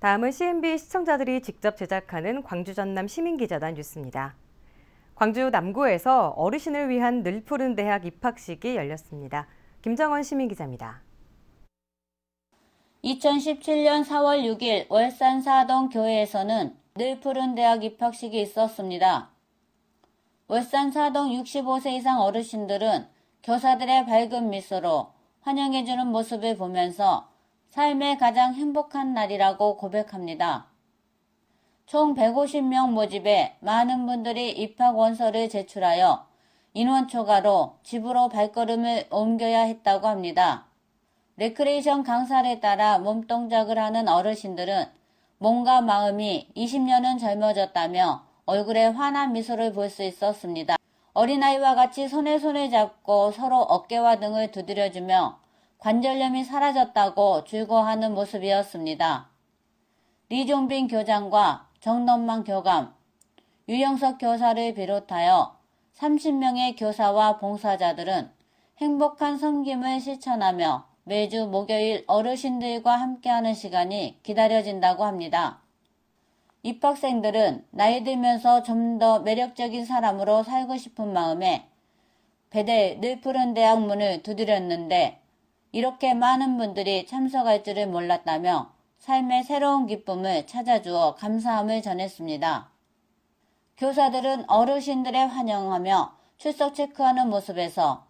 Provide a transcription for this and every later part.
다음은 CNB 시청자들이 직접 제작하는 광주 전남 시민기자단 뉴스입니다. 광주 남구에서 어르신을 위한 늘푸른 대학 입학식이 열렸습니다. 김정원 시민기자입니다. 2017년 4월 6일 월산 사동 교회에서는 늘푸른 대학 입학식이 있었습니다. 월산 사동 65세 이상 어르신들은 교사들의 밝은 미소로 환영해주는 모습을 보면서 삶의 가장 행복한 날이라고 고백합니다. 총 150명 모집에 많은 분들이 입학 원서를 제출하여 인원 초과로 집으로 발걸음을 옮겨야 했다고 합니다. 레크레이션 강사를 따라 몸동작을 하는 어르신들은 몸과 마음이 20년은 젊어졌다며 얼굴에 환한 미소를 볼 수 있었습니다. 어린아이와 같이 손에 손을 잡고 서로 어깨와 등을 두드려주며 관절염이 사라졌다고 즐거워하는 모습이었습니다. 리종빈 교장과 정넘만 교감, 유영석 교사를 비롯하여 30명의 교사와 봉사자들은 행복한 섬김을 실천하며 매주 목요일 어르신들과 함께하는 시간이 기다려진다고 합니다. 입학생들은 나이 들면서 좀 더 매력적인 사람으로 살고 싶은 마음에 배대 늘푸른 대학문을 두드렸는데 이렇게 많은 분들이 참석할 줄을 몰랐다며 삶의 새로운 기쁨을 찾아주어 감사함을 전했습니다. 교사들은 어르신들의 환영하며 출석 체크하는 모습에서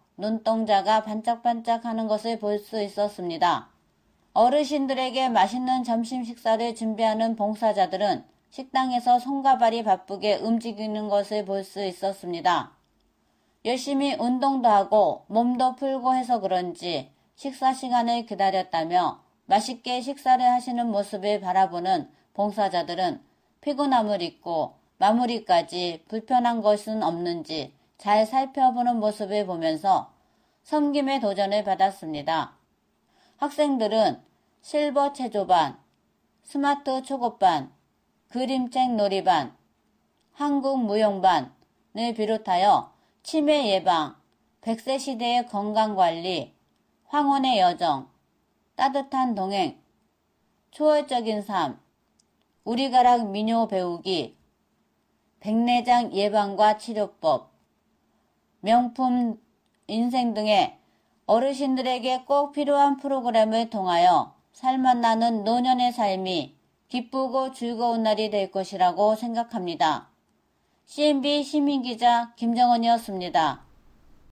눈동자가 반짝반짝 하는 것을 볼 수 있었습니다. 어르신들에게 맛있는 점심 식사를 준비하는 봉사자들은 식당에서 손과 발이 바쁘게 움직이는 것을 볼 수 있었습니다. 열심히 운동도 하고 몸도 풀고 해서 그런지 식사 시간을 기다렸다며 맛있게 식사를 하시는 모습을 바라보는 봉사자들은 피곤함을 잊고 마무리까지 불편한 것은 없는지 잘 살펴보는 모습을 보면서 섬김의 도전을 받았습니다. 학생들은 실버 체조반, 스마트 초급반, 그림책 놀이반, 한국 무용반을 비롯하여 치매 예방, 100세 시대의 건강관리, 황혼의 여정, 따뜻한 동행, 초월적인 삶, 우리가락 민요 배우기, 백내장 예방과 치료법, 명품 인생 등의 어르신들에게 꼭 필요한 프로그램을 통하여 살맛 나는 노년의 삶이 기쁘고 즐거운 날이 될 것이라고 생각합니다. CNB 시민기자 김정은이었습니다.